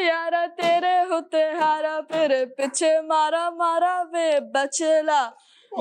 यारा तेरे होते हारा फिर पीछे मारा मारा वे बचला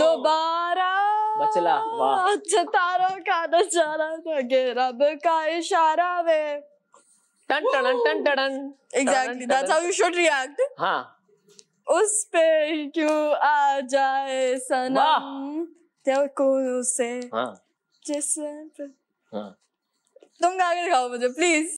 दोबारा बचला वाह का नजारा लगे रब का इशारा वे टन टन टन टन exactly that's how you should react हां उस पे क्यों आ जाए सनम को उसे हाँ. जिस हाँ. तुम गा के दिखाओ मुझे प्लीज